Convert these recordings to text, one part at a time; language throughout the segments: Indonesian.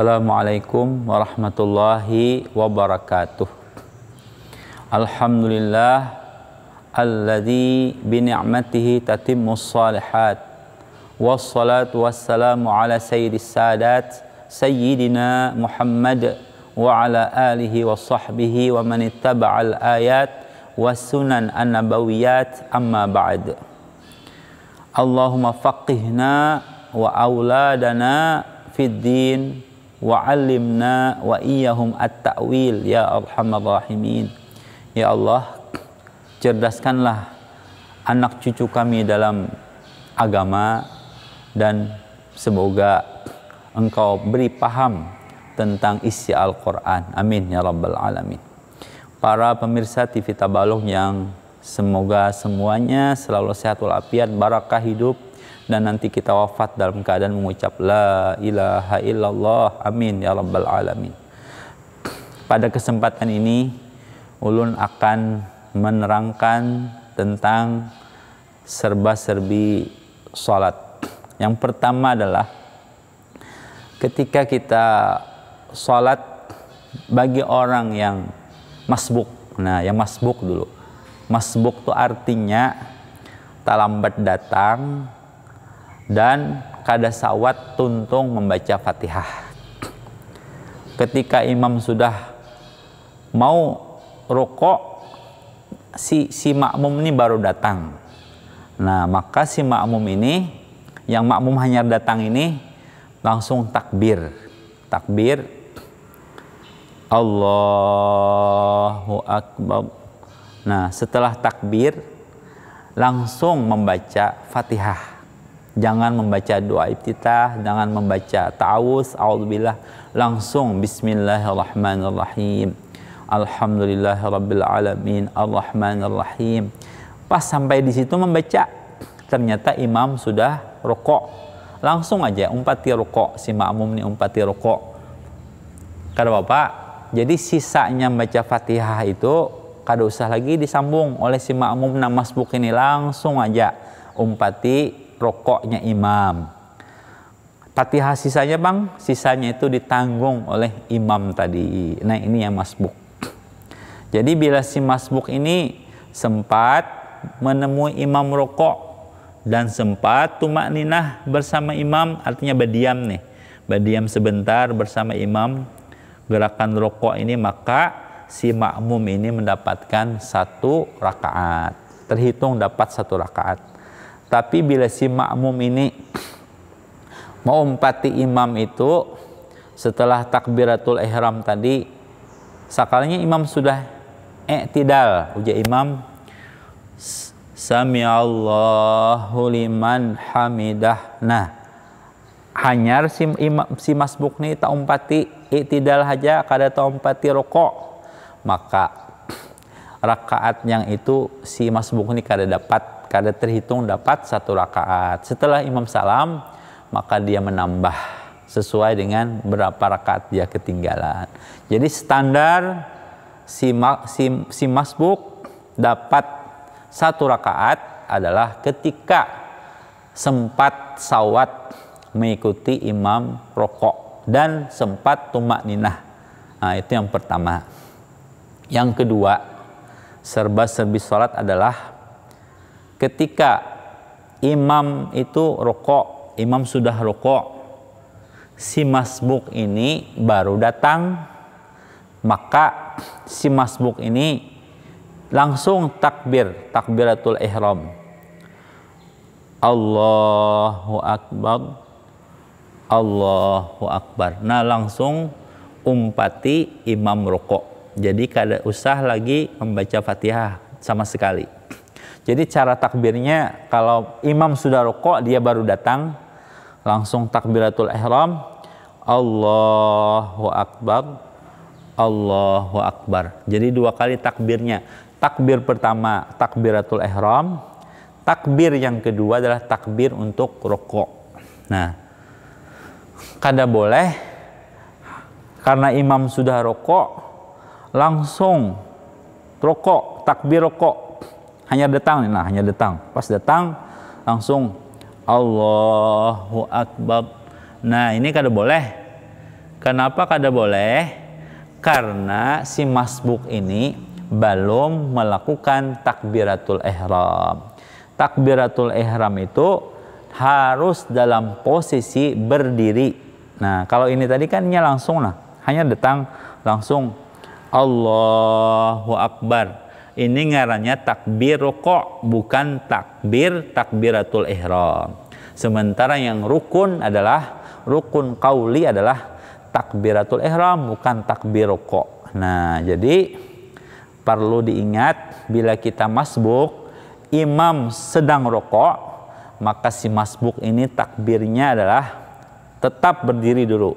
Assalamualaikum warahmatullahi wabarakatuh. Alhamdulillah alladzi bi ni'matihi salihat. Wassalatu wassalamu ala sayyidis sadat sayyidina Muhammad wa ala alihi wa sahbihi wa man ittaba'al ayat was sunan an-nabawiyat amma ba'd. Allahumma faqihna wa awladana fid din wa 'allimna wa iyyahum at-ta'wil ya arhamar rahimin. Ya Allah, cerdaskanlah anak cucu kami dalam agama dan semoga engkau beri paham tentang isi Al-Quran. Amin ya Rabbal Alamin. Para pemirsa TV Tabalog yang semoga semuanya selalu sehat walafiat, barakah hidup, dan nanti kita wafat dalam keadaan mengucap la ilaha illallah amin ya rabbal alamin. Pada kesempatan ini ulun akan menerangkan tentang serba-serbi salat. Yang pertama adalah ketika kita salat bagi orang yang masbuk. Nah, yang masbuk dulu. Masbuk itu artinya tak lambat datang, dan kada sawat tuntung membaca Fatihah. Ketika imam sudah mau rokok, si si makmum ini baru datang. Nah, maka si makmum ini yang makmum hanya datang ini langsung takbir. Takbir Allahu akbar. Nah, setelah takbir langsung membaca Fatihah. Jangan membaca doa iftitah, jangan membaca ta'awuz, a'udzubillah. Langsung bismillahirrahmanirrahim. Alhamdulillahirrabbilalamin, arrahmanirrahim. Pas sampai di situ membaca, ternyata imam sudah rokok. Langsung aja umpati rokok, si makmum ini umpati rokok. Kata Bapak, jadi sisanya membaca fatihah itu kada usah lagi disambung oleh si makmum nah masbuk ini langsung aja umpati rokoknya imam. Fatihah sisanya bang, sisanya itu ditanggung oleh imam tadi. Nah ini yang masbuk. Jadi bila si masbuk ini sempat menemui imam rokok dan sempat tumak ninah bersama imam, artinya berdiam nih. Berdiam sebentar bersama imam, gerakan rokok ini maka si makmum ini mendapatkan satu rakaat. Terhitung dapat satu rakaat. Tapi bila si makmum ini mau umpati imam itu setelah takbiratul ihram tadi sakalnya imam sudah tidak ujar imam sami Allahu liman hamidah nah hanya si imam si masbuk ni tak umpati tidak haja kada tak umpati rokok maka rakaat yang itu si masbuk ni kada dapat kada terhitung dapat satu rakaat. Setelah imam salam, maka dia menambah sesuai dengan berapa rakaat dia ketinggalan. Jadi standar si, ma, si, si masbuk dapat satu rakaat adalah ketika sempat sawat mengikuti imam rokok dan sempat tumak ninah. Nah, itu yang pertama. Yang kedua, serba-serbi sholat adalah ketika imam itu rokok, imam sudah rokok, si masbuk ini baru datang, maka si masbuk ini langsung takbir, takbiratul ihram. Allahu Akbar, Allahu Akbar. Nah langsung umpati imam rokok. Jadi kada usah lagi membaca fatihah sama sekali. Jadi cara takbirnya kalau imam sudah rokok dia baru datang langsung takbiratul ihram Allahu akbar Allahu akbar. Jadi dua kali takbirnya. Takbir pertama takbiratul ihram, takbir yang kedua adalah takbir untuk rokok. Nah, kada boleh karena imam sudah rokok langsung rokok takbir rokok hanya datang nah hanya datang pas datang langsung Allahu Akbar nah ini kada boleh kenapa kada boleh karena si masbuk ini belum melakukan takbiratul ihram takbiratul ihram itu harus dalam posisi berdiri nah kalau ini tadi kannya langsung nah hanya datang langsung Allahu Akbar ini ngarannya takbir rokok bukan takbir takbiratul ihram. Sementara yang rukun adalah rukun kauli adalah takbiratul ihram bukan takbir rokok. Nah, jadi perlu diingat bila kita masbuk imam sedang rokok maka si masbuk ini takbirnya adalah tetap berdiri dulu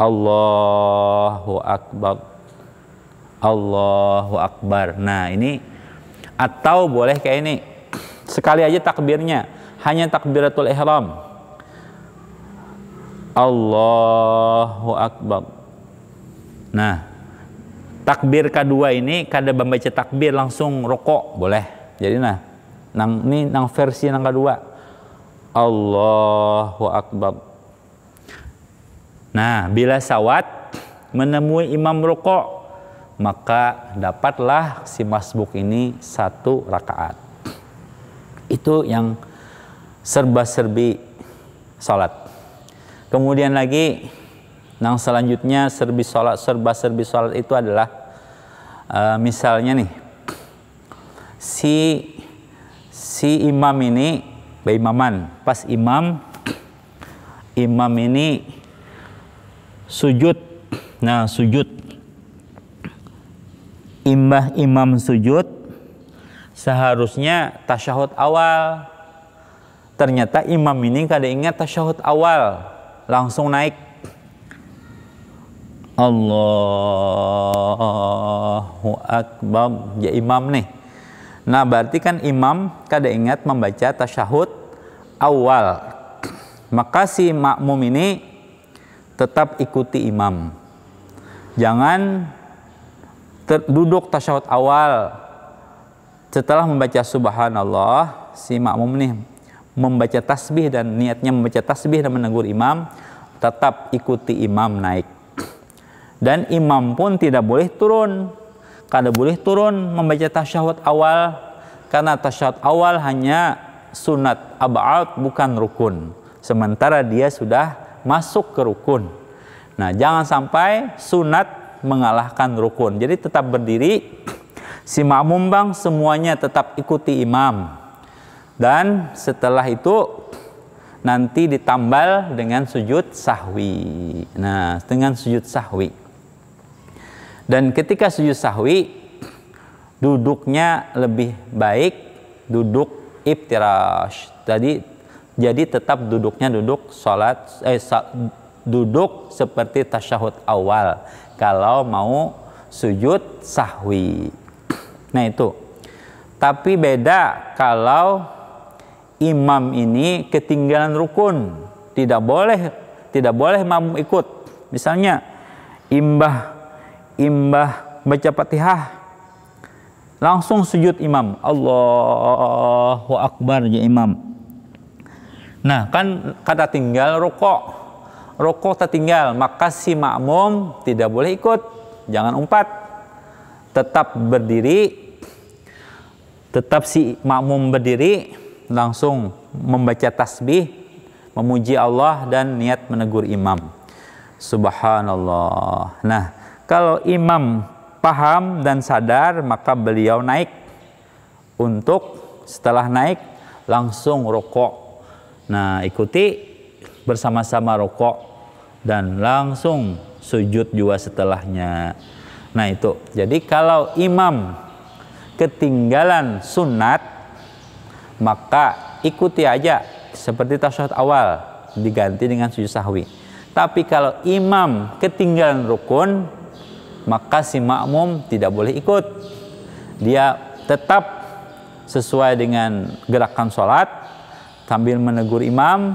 Allahu akbar Allahu Akbar. Nah ini atau boleh kayak ini sekali aja takbirnya hanya takbiratul ihram. Allahu Akbar. Nah, takbir kedua ini kada membaca takbir langsung rokok boleh. Jadi nah, nang ini nang versi nang kedua. Allahu Akbar. Nah, bila sawat menemui imam rokok maka dapatlah si masbuk ini satu rakaat. Itu yang serba-serbi salat. Kemudian lagi yang selanjutnya serbi salat serba-serbi salat itu adalah uh, misalnya nih si si imam ini beimaman pas imam imam ini sujud. Nah, sujud imbah imam sujud seharusnya tasyahud awal ternyata imam ini kada ingat tasyahud awal langsung naik Allahu Akbar ya imam nih nah berarti kan imam kada ingat membaca tasyahud awal maka si makmum ini tetap ikuti imam jangan duduk tasyahud awal setelah membaca subhanallah si makmum nih membaca tasbih dan niatnya membaca tasbih dan menegur imam tetap ikuti imam naik dan imam pun tidak boleh turun kada boleh turun membaca tasyahud awal karena tasyahud awal hanya sunat ab'ad bukan rukun sementara dia sudah masuk ke rukun nah jangan sampai sunat mengalahkan rukun. Jadi tetap berdiri, si makmum bang semuanya tetap ikuti imam. Dan setelah itu nanti ditambal dengan sujud sahwi. Nah, dengan sujud sahwi. Dan ketika sujud sahwi, duduknya lebih baik duduk iftirash. Tadi jadi tetap duduknya duduk salat eh duduk seperti tasyahud awal kalau mau sujud sahwi. Nah itu. Tapi beda kalau imam ini ketinggalan rukun, tidak boleh tidak boleh mau ikut. Misalnya imbah imbah baca Fatihah langsung sujud imam. Allahu akbar ya imam. Nah, kan kata tinggal rukuk rokok tertinggal, maka si makmum tidak boleh ikut. Jangan umpat. Tetap berdiri. Tetap si makmum berdiri langsung membaca tasbih, memuji Allah dan niat menegur imam. Subhanallah. Nah, kalau imam paham dan sadar maka beliau naik untuk setelah naik langsung rokok. Nah, ikuti bersama-sama rokok dan langsung sujud juga setelahnya. Nah itu, jadi kalau imam ketinggalan sunat, maka ikuti aja seperti tasawuf awal diganti dengan sujud sahwi. Tapi kalau imam ketinggalan rukun, maka si makmum tidak boleh ikut. Dia tetap sesuai dengan gerakan sholat sambil menegur imam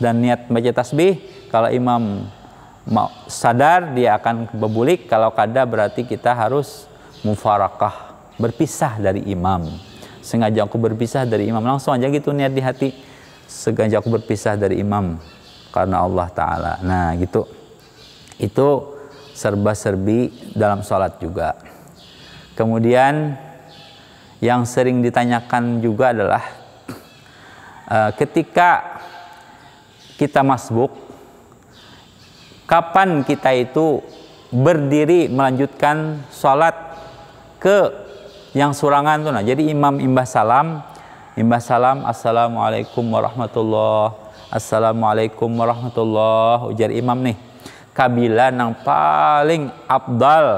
dan niat baca tasbih kalau imam mau sadar dia akan berbulik kalau kada berarti kita harus mufarakah berpisah dari imam sengaja aku berpisah dari imam langsung aja gitu niat di hati sengaja aku berpisah dari imam karena Allah taala nah gitu itu serba-serbi dalam sholat juga kemudian yang sering ditanyakan juga adalah eh, ketika kita masbuk, kapan kita itu berdiri melanjutkan sholat ke yang surangan tuh nah jadi imam imbah salam imbah salam assalamualaikum warahmatullah assalamualaikum warahmatullah ujar imam nih Kabila yang paling abdal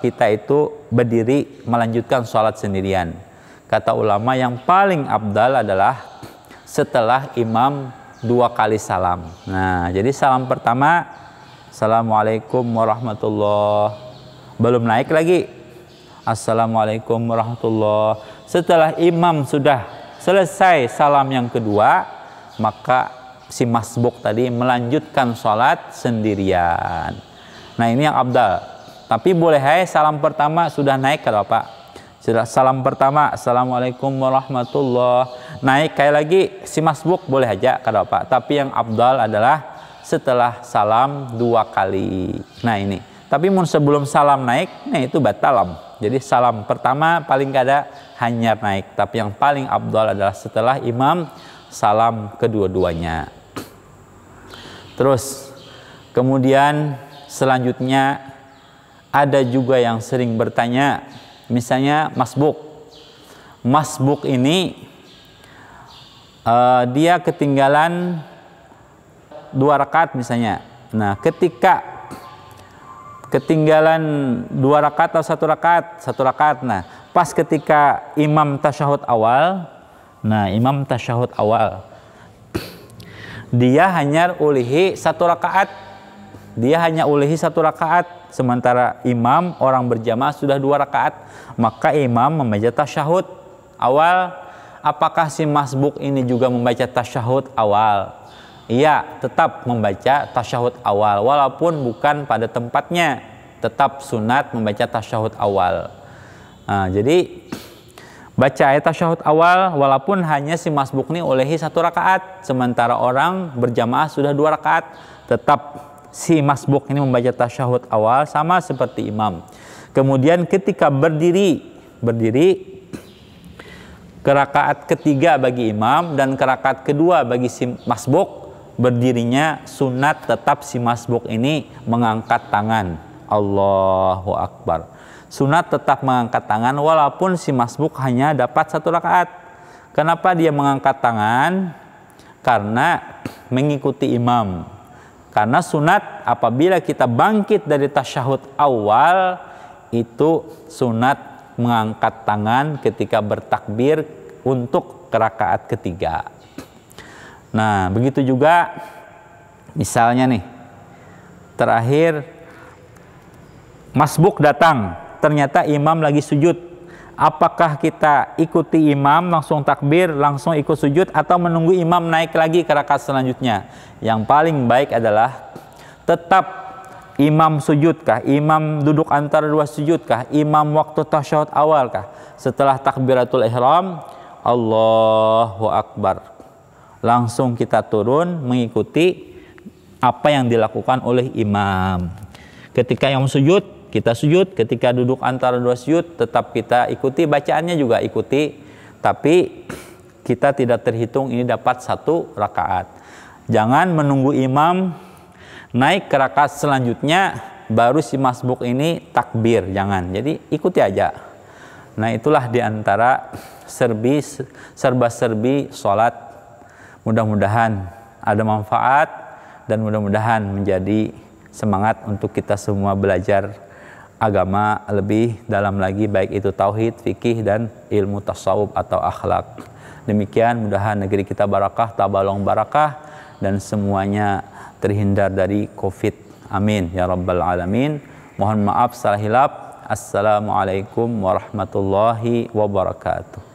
kita itu berdiri melanjutkan sholat sendirian kata ulama yang paling abdal adalah setelah imam dua kali salam. Nah, jadi salam pertama Assalamualaikum warahmatullah. Belum naik lagi. Assalamualaikum warahmatullah. Setelah imam sudah selesai salam yang kedua, maka si masbuk tadi melanjutkan sholat sendirian. Nah ini yang abdal. Tapi boleh hai salam pertama sudah naik kalau Pak. Sudah salam pertama Assalamualaikum warahmatullah naik kayak lagi si masbuk boleh aja kalau Pak. tapi yang abdal adalah setelah salam dua kali nah ini tapi mun sebelum salam naik nah itu batalam jadi salam pertama paling kada hanya naik tapi yang paling abdal adalah setelah imam salam kedua-duanya terus kemudian selanjutnya ada juga yang sering bertanya misalnya masbuk masbuk ini uh, dia ketinggalan dua rakaat misalnya. Nah, ketika ketinggalan dua rakaat atau satu rakaat, satu rakaat. Nah, pas ketika imam tasyahud awal, nah imam tasyahud awal dia hanya ulihi satu rakaat. Dia hanya ulihi satu rakaat sementara imam orang berjamaah sudah dua rakaat, maka imam membaca tasyahud awal apakah si masbuk ini juga membaca tasyahud awal? Iya, tetap membaca tasyahud awal walaupun bukan pada tempatnya. Tetap sunat membaca tasyahud awal. Nah, jadi baca ayat tasyahud awal walaupun hanya si masbuk ini olehi satu rakaat sementara orang berjamaah sudah dua rakaat tetap si masbuk ini membaca tasyahud awal sama seperti imam kemudian ketika berdiri berdiri kerakaat ketiga bagi imam dan kerakaat kedua bagi si masbuk berdirinya sunat tetap si masbuk ini mengangkat tangan Allahu Akbar sunat tetap mengangkat tangan walaupun si masbuk hanya dapat satu rakaat kenapa dia mengangkat tangan karena mengikuti imam karena sunat apabila kita bangkit dari tasyahud awal itu sunat mengangkat tangan ketika bertakbir untuk kerakaat ketiga. Nah, begitu juga misalnya nih terakhir masbuk datang, ternyata imam lagi sujud apakah kita ikuti imam langsung takbir, langsung ikut sujud atau menunggu imam naik lagi ke selanjutnya. Yang paling baik adalah tetap Imam sujudkah? Imam duduk antara dua sujudkah? Imam waktu tasyahud awalkah? Setelah takbiratul ihram, Allahu Akbar. Langsung kita turun mengikuti apa yang dilakukan oleh imam. Ketika yang sujud, kita sujud. Ketika duduk antara dua sujud, tetap kita ikuti. Bacaannya juga ikuti. Tapi kita tidak terhitung ini dapat satu rakaat. Jangan menunggu imam Naik ke rakaat selanjutnya baru si masbuk ini takbir, jangan. Jadi ikuti aja. Nah, itulah diantara serbi serba-serbi sholat. Mudah-mudahan ada manfaat dan mudah-mudahan menjadi semangat untuk kita semua belajar agama lebih dalam lagi baik itu tauhid, fikih dan ilmu tasawuf atau akhlak. Demikian mudah mudahan negeri kita barakah, tabalong barakah dan semuanya terhindar dari COVID. Amin ya rabbal alamin. Mohon maaf salah hilap. Assalamualaikum warahmatullahi wabarakatuh.